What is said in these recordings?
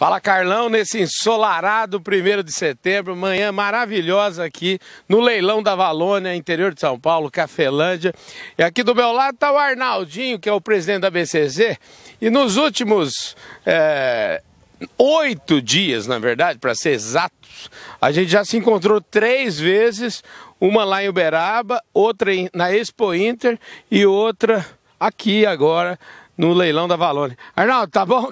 Fala Carlão, nesse ensolarado 1 de setembro, manhã maravilhosa aqui no Leilão da Valônia, interior de São Paulo, Cafelândia. E aqui do meu lado está o Arnaldinho, que é o presidente da BCZ. E nos últimos é, oito dias, na verdade, para ser exatos, a gente já se encontrou três vezes: uma lá em Uberaba, outra na Expo Inter e outra aqui agora no leilão da Valone. Arnaldo, tá bom,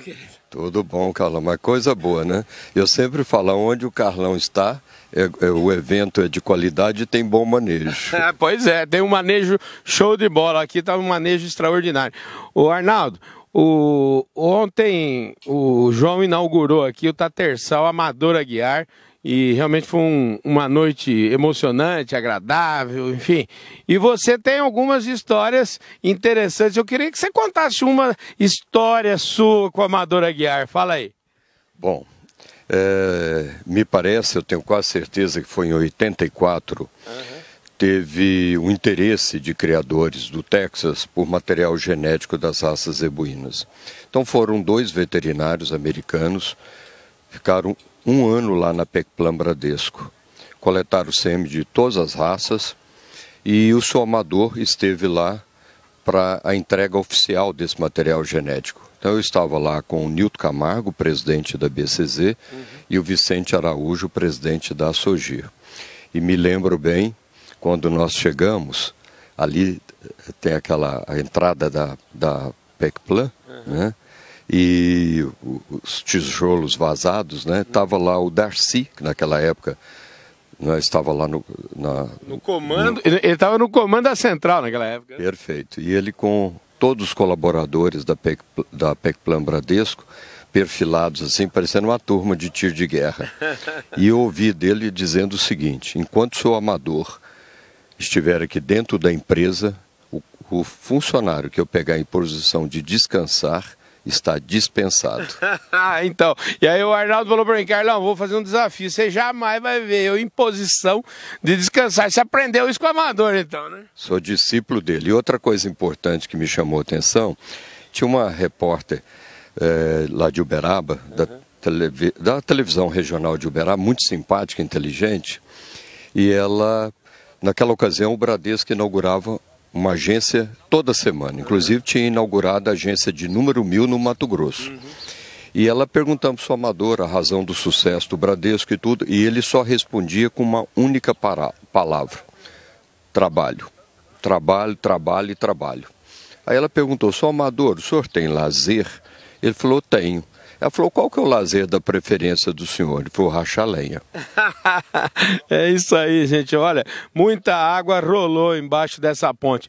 Tudo bom, Carlão, Uma coisa boa, né? Eu sempre falo, onde o Carlão está, é, é, o evento é de qualidade e tem bom manejo. Ah, pois é, tem um manejo show de bola. Aqui tá um manejo extraordinário. O Arnaldo, o, ontem o João inaugurou aqui o Tatersal Amador Aguiar. E realmente foi um, uma noite emocionante, agradável, enfim. E você tem algumas histórias interessantes. Eu queria que você contasse uma história sua com a Amadora Guiar. Fala aí. Bom, é, me parece, eu tenho quase certeza que foi em 84, uhum. teve um interesse de criadores do Texas por material genético das raças zebuínas. Então foram dois veterinários americanos, ficaram um ano lá na Pecplan Bradesco. Coletaram sêmen de todas as raças e o seu amador esteve lá para a entrega oficial desse material genético. Então eu estava lá com o Nilton Camargo, presidente da BCZ, uhum. e o Vicente Araújo, presidente da Sogir. E me lembro bem, quando nós chegamos, ali tem aquela entrada da, da PECPLAN, uhum. né? e os tijolos vazados, né? Tava lá o Darcy, que naquela época né, estava lá no, na, no comando. No... Ele estava no comando da central naquela época. Né? Perfeito. E ele com todos os colaboradores da PEC, da PEC Plan Bradesco perfilados assim, parecendo uma turma de tiro de guerra. E eu ouvi dele dizendo o seguinte: enquanto seu amador estiver aqui dentro da empresa, o, o funcionário que eu pegar em posição de descansar está dispensado. Ah, então, e aí o Arnaldo falou para mim, Carlão, vou fazer um desafio, você jamais vai ver eu em posição de descansar. Você aprendeu isso com o Amador, então, né? Sou discípulo dele. E outra coisa importante que me chamou a atenção, tinha uma repórter é, lá de Uberaba, uhum. da, da televisão regional de Uberaba, muito simpática, inteligente, e ela, naquela ocasião, o Bradesco inaugurava uma agência toda semana. Inclusive tinha inaugurado a agência de número mil no Mato Grosso. E ela perguntava para o Amador a razão do sucesso do Bradesco e tudo, e ele só respondia com uma única para, palavra: trabalho. Trabalho, trabalho e trabalho. Aí ela perguntou: só Amador, o senhor tem lazer? Ele falou: tenho. Ela falou, qual que é o lazer da preferência do senhor? Ele falou, racha lenha. é isso aí, gente. Olha, muita água rolou embaixo dessa ponte.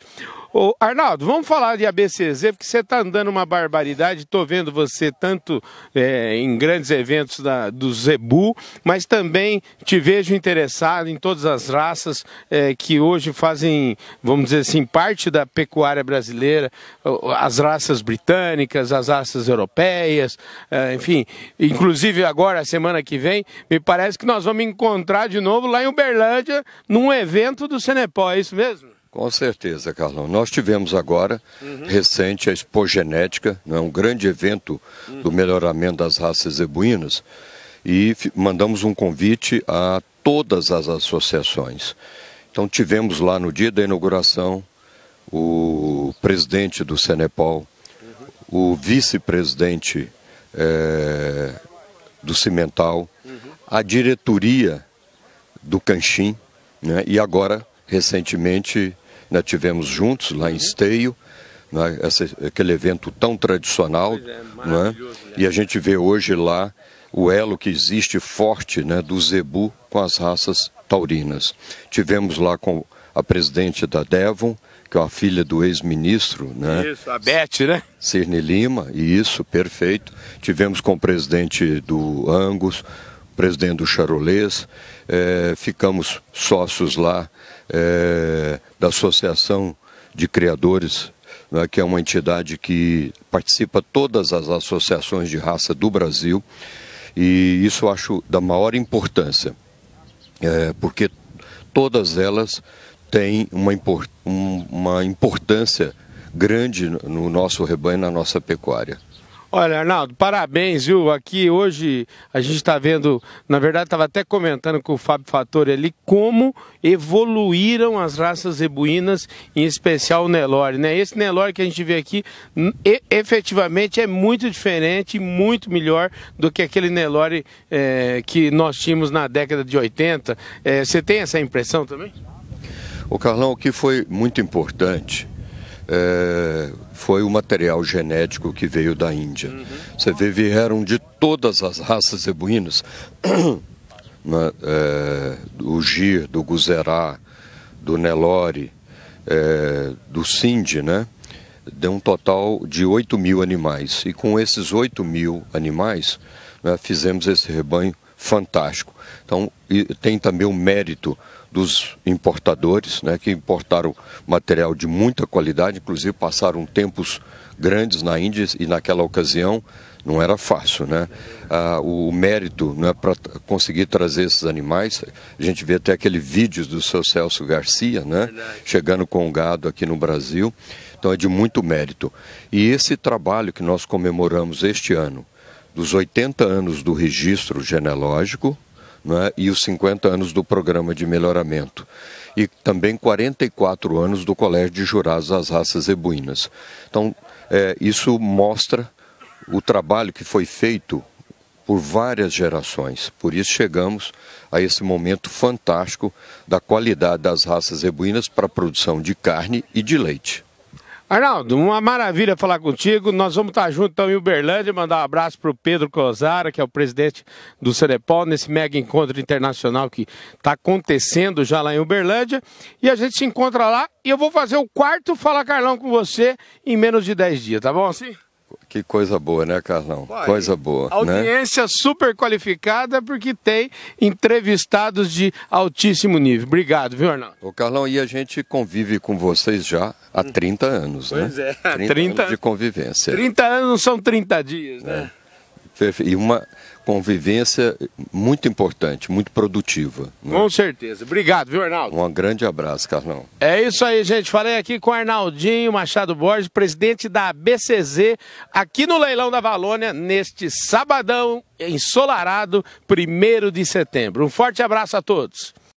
Ô, Arnaldo, vamos falar de ABCZ, porque você está andando uma barbaridade. Estou vendo você tanto é, em grandes eventos da, do Zebu, mas também te vejo interessado em todas as raças é, que hoje fazem, vamos dizer assim, parte da pecuária brasileira, as raças britânicas, as raças europeias, é, enfim. Inclusive agora, semana que vem, me parece que nós vamos encontrar de novo lá em Uberlândia, num evento do Cenepó, é isso mesmo? Com certeza, Carlão. Nós tivemos agora, uhum. recente, a Expogenética, né, um grande evento uhum. do melhoramento das raças zebuínas, e mandamos um convite a todas as associações. Então tivemos lá no dia da inauguração o presidente do Senepol, uhum. o vice-presidente é, do Cimental, uhum. a diretoria do Canchim, né, e agora Recentemente, nós né, tivemos juntos lá em uhum. Esteio, né, Essa, aquele evento tão tradicional, é? Né, e a gente vê hoje lá o elo que existe forte né, do Zebu com as raças taurinas. Tivemos lá com a presidente da Devon, que é uma filha do ex-ministro, né? Isso, a Beth, né? Cirne Lima, isso, perfeito. Tivemos com o presidente do Angus, presidente do Charolês, é, ficamos sócios lá é, da Associação de Criadores, né, que é uma entidade que participa todas as associações de raça do Brasil, e isso eu acho da maior importância, é, porque todas elas têm uma, import, um, uma importância grande no nosso rebanho, na nossa pecuária. Olha, Arnaldo, parabéns, viu? Aqui hoje a gente está vendo, na verdade, estava até comentando com o Fábio Fattori ali como evoluíram as raças zebuínas, em especial o Nelore, né? Esse Nelore que a gente vê aqui efetivamente é muito diferente, muito melhor do que aquele Nelore é, que nós tínhamos na década de 80. É, você tem essa impressão também? O Carlão, o que foi muito importante é, foi o material genético que veio da Índia. Uhum. Você vê, vieram de todas as raças zebuínas, né, é, do Gir, do Guzerá, do Nelore, é, do Sindhi, né? Deu um total de 8 mil animais. E com esses 8 mil animais, né, fizemos esse rebanho fantástico. Então, tem também o mérito dos importadores, né, que importaram material de muita qualidade, inclusive passaram tempos grandes na Índia e naquela ocasião não era fácil, né? Ah, o mérito né, para conseguir trazer esses animais, a gente vê até aquele vídeo do seu Celso Garcia, né? Chegando com o gado aqui no Brasil, então é de muito mérito. E esse trabalho que nós comemoramos este ano, dos 80 anos do registro genealógico né, e os 50 anos do programa de melhoramento. E também 44 anos do Colégio de Jurados das Raças Ebuínas. Então, é, isso mostra o trabalho que foi feito por várias gerações. Por isso chegamos a esse momento fantástico da qualidade das raças ebuínas para a produção de carne e de leite. Arnaldo, uma maravilha falar contigo. Nós vamos estar juntos então, em Uberlândia, mandar um abraço para o Pedro Cosara, que é o presidente do Cerepol, nesse mega encontro internacional que está acontecendo já lá em Uberlândia. E a gente se encontra lá e eu vou fazer o quarto Fala Carlão com você em menos de 10 dias, tá bom? Sim. Que coisa boa, né, Carlão? coisa boa. Né? Audiência né? super qualificada, porque tem entrevistados de altíssimo nível. Obrigado, viu, Arnaldo? Ô, Carlão, e a gente convive com vocês já há 30 hum. anos, pois né? Pois é, 30, 30, anos de convivência. 30 anos são 30 dias, né? É. E uma, convivência muito importante, muito produtiva. Né? Com certeza. Obrigado, viu, Arnaldo? Um grande abraço, Carlão. É isso aí, gente. Falei aqui com Arnaldinho Machado Borges, presidente da ABCZ, aqui no Leilão da Valônia, neste sabadão ensolarado, 1 de setembro. Um forte abraço a todos.